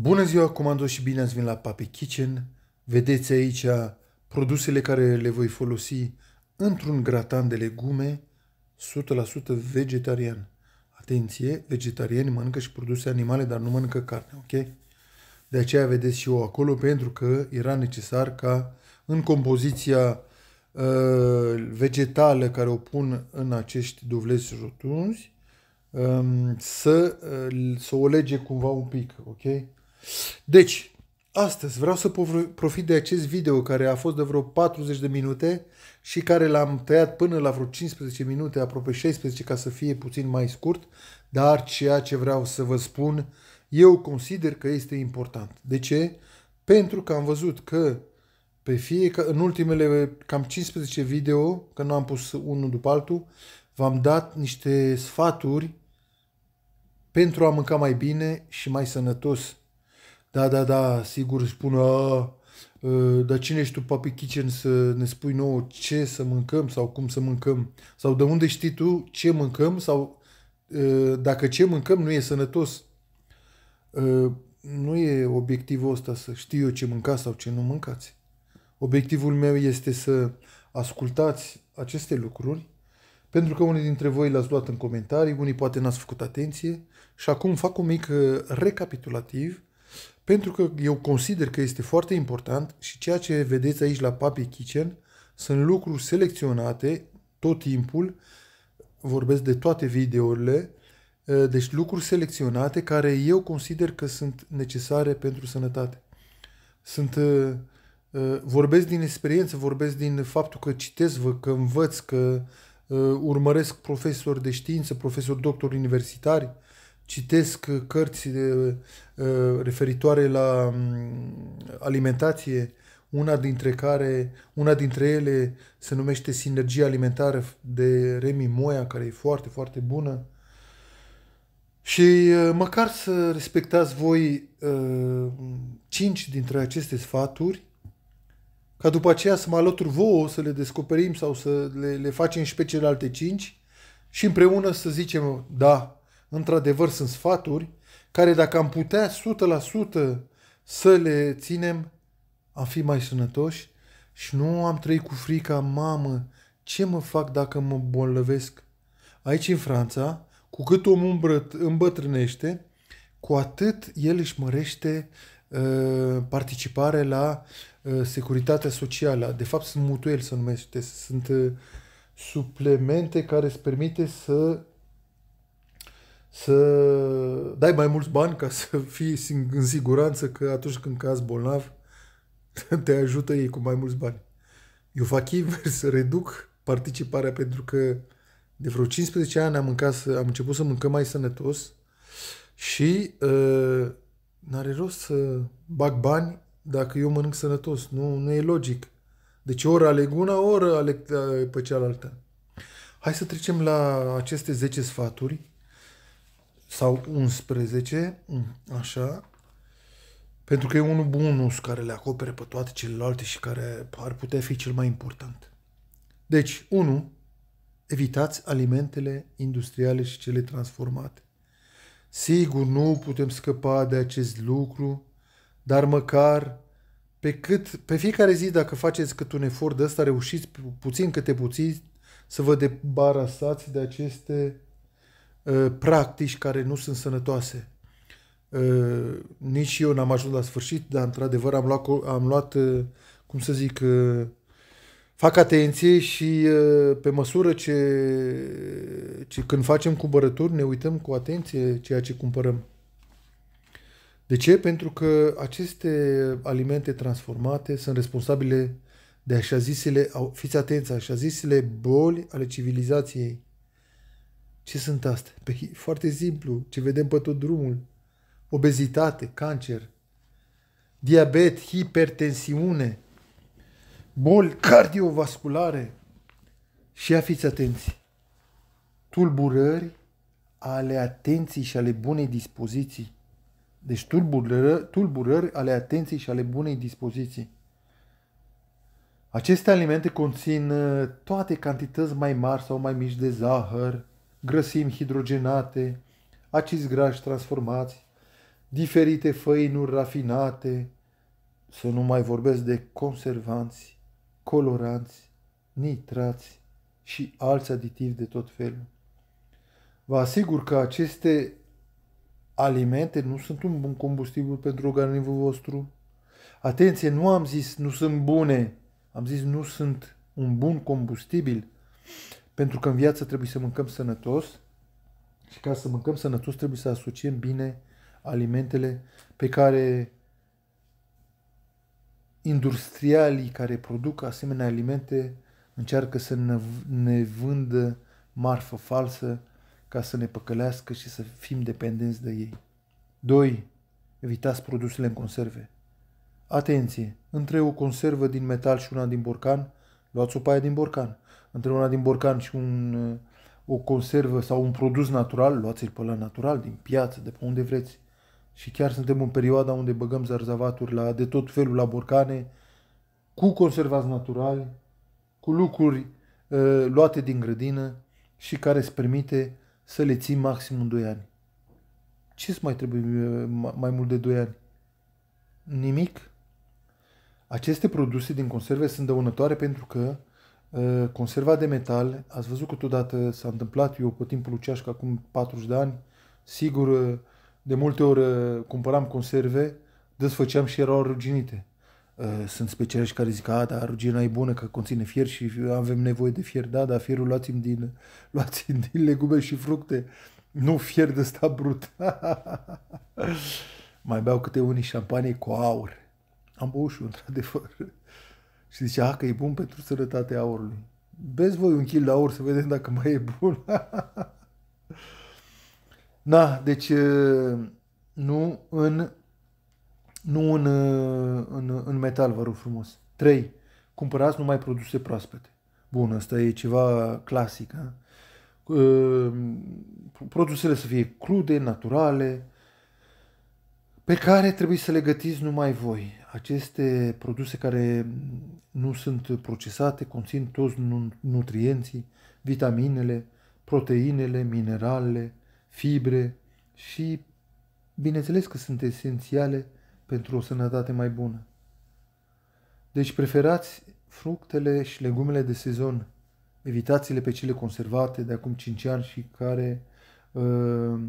Bună ziua, comando și bine ați venit la Papi Kitchen. Vedeți aici produsele care le voi folosi într-un gratan de legume 100% vegetarian. Atenție, vegetariani mănâncă și produse animale, dar nu mănâncă carne, ok? De aceea vedeți și eu acolo, pentru că era necesar ca în compoziția uh, vegetală care o pun în acești dovlezi rotunzi, um, să, uh, să o lege cumva un pic, ok? Deci, astăzi vreau să profit de acest video care a fost de vreo 40 de minute și care l-am tăiat până la vreo 15 minute, aproape 16 ca să fie puțin mai scurt, dar ceea ce vreau să vă spun, eu consider că este important. De ce? Pentru că am văzut că pe fieca, în ultimele cam 15 video, că nu am pus unul după altul, v-am dat niște sfaturi pentru a mânca mai bine și mai sănătos da, da, da, sigur își pună, a, ă, dar cine ești tu, Papi Kitchen, să ne spui nouă ce să mâncăm sau cum să mâncăm? Sau de unde știi tu ce mâncăm sau ă, dacă ce mâncăm nu e sănătos? Ă, nu e obiectivul ăsta să știu eu ce mâncați sau ce nu mâncați. Obiectivul meu este să ascultați aceste lucruri, pentru că unii dintre voi l ați luat în comentarii, unii poate n-ați făcut atenție și acum fac un mic recapitulativ pentru că eu consider că este foarte important și ceea ce vedeți aici la Papi Kitchen sunt lucruri selecționate tot timpul, vorbesc de toate videourile, ă, deci lucruri selecționate care eu consider că sunt necesare pentru sănătate. Sunt, ă, ă, vorbesc din experiență, vorbesc din faptul că citesc, că învăț, că urmăresc profesori de știință, profesori doctori universitari, citesc cărți de, uh, referitoare la mm, alimentație, una dintre care, una dintre ele se numește Sinergia Alimentară de Remi Moia, care e foarte, foarte bună. Și uh, măcar să respectați voi uh, cinci dintre aceste sfaturi, ca după aceea să mă alătur vouă, să le descoperim sau să le, le facem și pe celelalte cinci și împreună să zicem, da, Într-adevăr, sunt sfaturi care dacă am putea 100% să le ținem, am fi mai sănătoși și nu am trăit cu frica, mamă, ce mă fac dacă mă bolnăvesc? Aici, în Franța, cu cât omul îmbătrânește, cu atât el își mărește uh, ă, participare la uh, securitatea socială. De fapt, sunt mutuel, se numește. Sunt uh, ă, suplemente care îți permite să să dai mai mulți bani ca să fii în siguranță că atunci când cazi bolnav, te ajută ei cu mai mulți bani. Eu fac invers, să reduc participarea pentru că de vreo 15 ani am, mâncat, am început să mâncăm mai sănătos și uh, n-are rost să bag bani dacă eu mănânc sănătos. Nu, nu e logic. Deci ori aleg una, ori aleg uh, pe cealaltă. Hai să trecem la aceste 10 sfaturi sau 11, mm, așa, pentru că e unul bonus care le acopere pe toate celelalte și care ar putea fi cel mai important. Deci, 1. Evitați alimentele industriale și cele transformate. Sigur, nu putem scăpa de acest lucru, dar măcar pe, cât, pe fiecare zi, dacă faceți cât un efort de ăsta, reușiți puțin câte puțin să vă debarasați de aceste Uh, practici care nu sunt sănătoase. Uh, nici eu n-am ajuns la sfârșit, dar într-adevăr am luat, am luat uh, cum să zic, fac atenție și pe măsură ce, ce când facem cumpărături ne uităm cu atenție ceea ce cumpărăm. De ce? Pentru că aceste alimente transformate sunt responsabile de așa zisele, fiți atenți, așa zisele boli ale civilizației. Ce sunt astea? Pe, foarte simplu, ce vedem pe tot drumul. Obezitate, cancer, diabet, hipertensiune, boli cardiovasculare și ia fiți atenți, tulburări ale atenției și ale bunei dispoziții. Deci tulburări, tulburări ale atenției și ale bunei dispoziții. Aceste alimente conțin uh, toate cantități mai mari sau mai mici de zahăr, grăsimi hidrogenate, acizi grași transformați, diferite făinuri rafinate, să nu mai vorbesc de conservanți, coloranți, nitrați și alți aditivi de tot felul. Vă asigur că aceste alimente nu sunt un bun combustibil pentru organismul vostru. Atenție, nu am zis nu sunt bune, am zis nu sunt un bun combustibil pentru că în viață trebuie să mâncăm sănătos și ca să mâncăm sănătos trebuie să asociem bine alimentele pe care industrialii care produc asemenea alimente încearcă să ne vândă marfă falsă ca să ne păcălească și să fim dependenți de ei. 2. Evitați produsele în conserve. Atenție! Între o conservă din metal și una din borcan, luați o paie din borcan între una din borcan și un, uh, o conservă sau un produs natural, luați-l pe la natural, din piață, de pe unde vreți. Și chiar suntem în perioada unde băgăm zarzavaturi la, de tot felul la borcane, cu conservați naturali, cu lucruri uh, luate din grădină și care îți permite să le ții maximum 2 ani. Ce îți mai trebuie uh, mai mult de 2 ani? Nimic. Aceste produse din conserve sunt dăunătoare pentru că Eh, conserva de metal, ați văzut că s-a întâmplat, eu pe timpul Luceașca acum 40 de ani, sigur, eh, de multe ori eh, cumpăram conserve, desfăceam și erau ruginite. Sunt specialiști care zic, a, dar rugina e bună că conține fier și avem nevoie de fier, da, dar fierul luați din, luați din legume și fructe, nu fier de sta brut. Mai beau câte unii șampanie cu aur. Am băut și într-adevăr. Și zice, a, ah, că e bun pentru sănătatea aurului. Vezi voi un kil de aur să vedem dacă mai e bun. Na, deci eh, nu în, nu în, eh, în, în metal, vă rog frumos. 3. Cumpărați numai produse proaspete. Bun, asta e ceva clasic. A? Eh? Produsele să fie crude, naturale, pe care trebuie să le gătiți numai voi aceste produse care nu sunt procesate conțin toți nutrienții, vitaminele, proteinele, mineralele, fibre și bineînțeles că sunt esențiale pentru o sănătate mai bună. Deci preferați fructele și legumele de sezon. Evitați-le pe cele conservate de acum 5 ani și care, uh,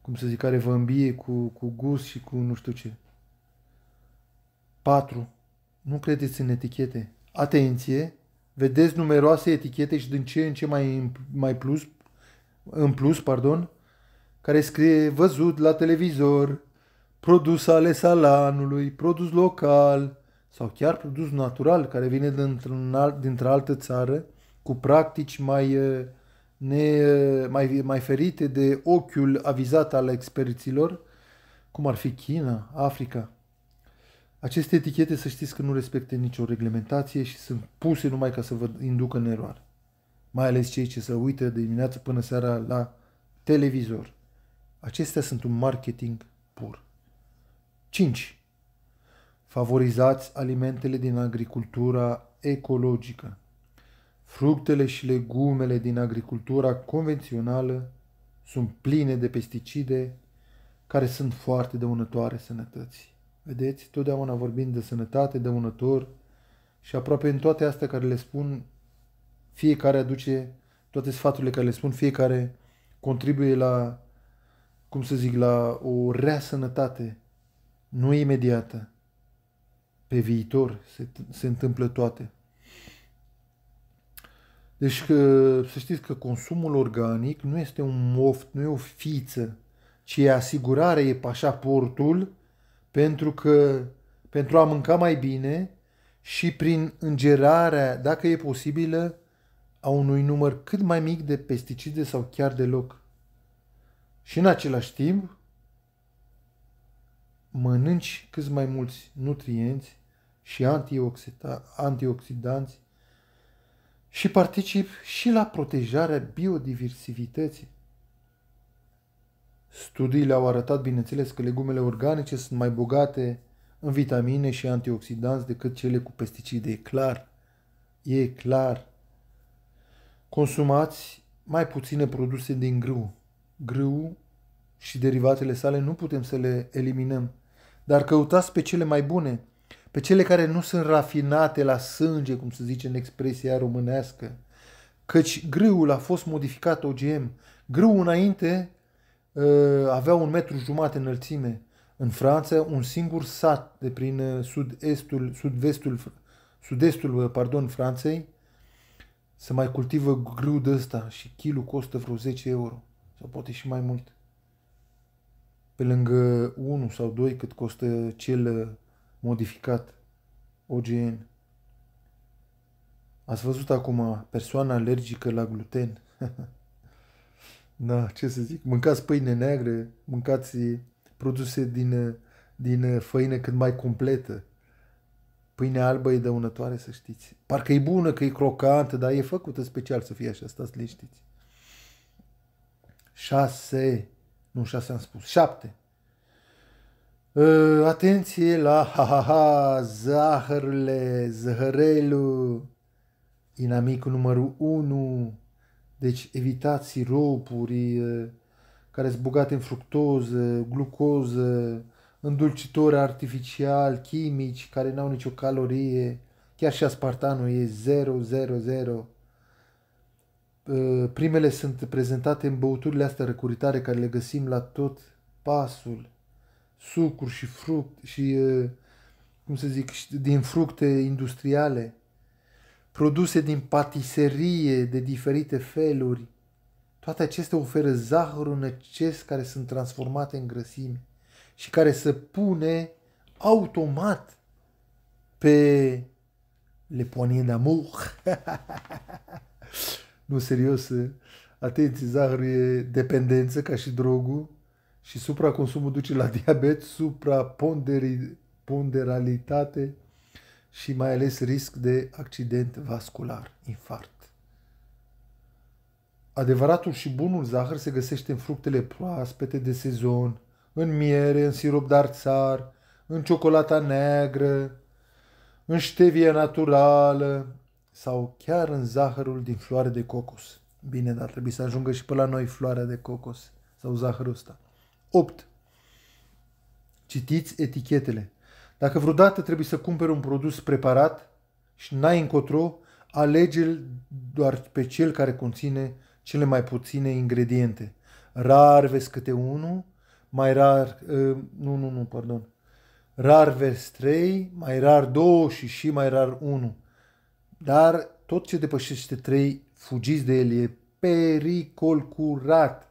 cum să zic, care vă îmbie cu, cu gust și cu nu știu ce. 4. Nu credeți în etichete. Atenție! Vedeți numeroase etichete și din ce în ce mai, mai plus, în plus, pardon, care scrie văzut la televizor, produs al anului, produs local sau chiar produs natural care vine dintr-un alt, dintr-o altă țară cu practici mai, eh, ne, eh, mai, mai ferite de ochiul avizat al experților, cum ar fi China, Africa. Aceste etichete să știți că nu respecte nicio reglementație și sunt puse numai ca să vă inducă în eroare. Mai ales cei ce se uită de dimineață până seara la televizor. Acestea sunt un marketing pur. 5. Favorizați alimentele din agricultura ecologică. Fructele și legumele din agricultura convențională sunt pline de pesticide care sunt foarte dăunătoare sănătății. Vedeți, totdeauna vorbim de sănătate, de unător și aproape în toate astea care le spun, fiecare aduce, toate sfaturile care le spun, fiecare contribuie la, cum să zic, la o rea sănătate, nu imediată, pe viitor se, se întâmplă toate. Deci că, să știți că consumul organic nu este un moft, nu e o fiță, ci e asigurare, e pașaportul pentru că pentru a mânca mai bine și prin îngerarea, dacă e posibilă, a unui număr cât mai mic de pesticide sau chiar deloc. Și în același timp, mănânci cât mai mulți nutrienți și antioxidanți și particip și la protejarea biodiversității. Studiile au arătat, bineînțeles, că legumele organice sunt mai bogate în vitamine și antioxidanți decât cele cu pesticide, e clar. E clar. Consumați mai puține produse din grâu. Grâu și derivatele sale nu putem să le eliminăm, dar căutați pe cele mai bune, pe cele care nu sunt rafinate la sânge, cum se zice în expresia românească. Căci grâul a fost modificat OGM. Grâul înainte Eh, avea un metru jumate înălțime. În Franța, un singur sat de prin eh, sud-estul, sud-vestul, sud-estul eh, pardon, Franței se mai cultivă grâu de ăsta și kilul costă vreo 10 euro sau poate și mai mult. Pe lângă 1 sau 2 cât costă cel modificat OGN. Ați văzut acum persoana alergică la gluten. da, ce să zic, mâncați pâine neagră, mâncați produse din, din făină cât mai completă. Pâinea albă e dăunătoare, să știți. Parcă e bună, că e crocantă, dar e făcută special să fie așa, stați liniștiți. Șase, nu șase am spus, Uh, Atenție la ha-ha-ha, zahărle, zahărelu, inamicul numărul 1, deci evitați siropuri care sunt bogate în fructoză, glucoză, îndulcitori artificiali, chimici, care n-au nicio calorie. Chiar și aspartanul e 0. Primele sunt prezentate în băuturile astea răcuritare care le găsim la tot pasul. Sucuri și fruct și, cum să zic, din fructe industriale produse din patiserie de diferite feluri. Toate acestea oferă zahărul necesc care sunt transformate în grăsime și care se pune automat pe le de amour. nu, serios, eh? atenție, zahărul e dependență ca și drogul și supraconsumul duce la diabet, supraponderalitate, și mai ales risc de accident vascular, infart. Adevăratul și bunul zahăr se găsește în fructele proaspete de sezon, în miere, în sirop de arțar, în ciocolata neagră, în ștevie naturală sau chiar în zahărul din floare de cocos. Bine, dar trebuie să ajungă și pe la noi floarea de cocos sau zahărul ăsta. 8. Citiți etichetele. Dacă vreodată trebuie să cumperi un produs preparat și n-ai încotro, alege-l doar pe cel care conține cele mai puține ingrediente. Rar vezi câte unul, mai rar, ă, nu, nu, nu, pardon, rar vezi trei, mai rar două și și mai rar unul. Dar tot ce depășește trei, fugiți de el, e pericol curat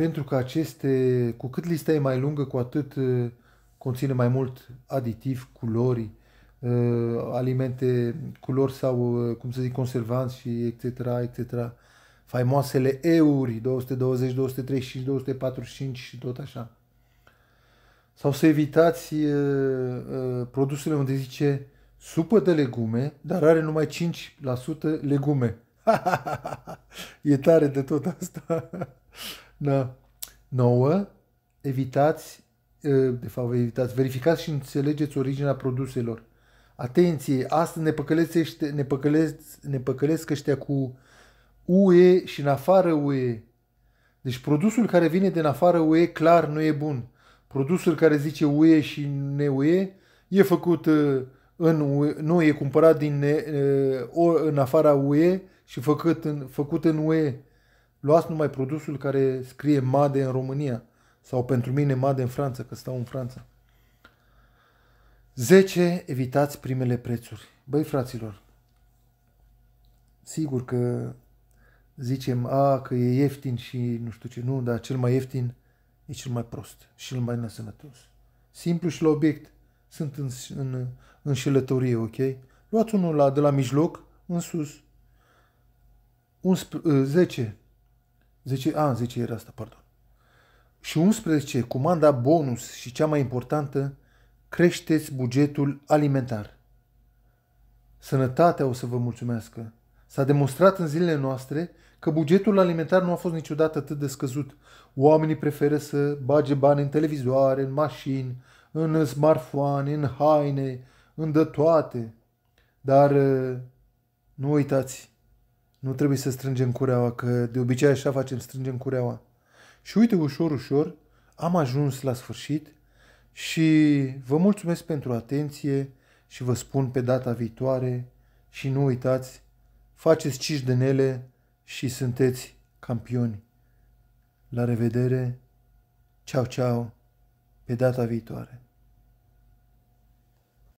pentru că aceste, cu cât lista e mai lungă, cu atât uh, conține mai mult aditiv, culori, uh, alimente, culori sau, uh, cum să zic, conservanți și etc., etc. Faimoasele euri 220, 235, 245 și tot așa. Sau să evitați produsele unde zice supă de legume, dar are numai 5% legume. e tare de tot asta. Da. Nouă, evitați, de fapt evitați, verificați și înțelegeți originea produselor. Atenție, asta ne păcălește, ne păcălesc, ne păcălesc ăștia cu UE și în afară UE. Deci produsul care vine din afară UE clar nu e bun. Produsul care zice UE și ne-UE e făcut în UE, nu e cumpărat din în afara UE și făcut în, făcut în UE. Luați numai produsul care scrie MADE în România sau pentru mine MADE în Franța, că stau în Franța. 10. Evitați primele prețuri. Băi, fraților, sigur că zicem, a, că e ieftin și nu știu ce, nu, dar cel mai ieftin e cel mai prost și cel mai nesănătos. Simplu și la obiect. Sunt în, în înșelătorie, ok? Luați unul la, de la mijloc în sus. 11, 10. 10, a, 10 era asta, pardon. Și 11, comanda bonus și cea mai importantă, creșteți bugetul alimentar. Sănătatea o să vă mulțumească. S-a demonstrat în zilele noastre că bugetul alimentar nu a fost niciodată atât de scăzut. Oamenii preferă să bage bani în televizoare, în mașini, în smartphone, în haine, în de toate. Dar uh, nu uitați, nu trebuie să strângem cureaua, că de obicei așa facem, strângem cureaua. Și uite, ușor, ușor, am ajuns la sfârșit și vă mulțumesc pentru atenție și vă spun pe data viitoare și nu uitați, faceți ciși de nele și sunteți campioni. La revedere, ceau, ceau, pe data viitoare.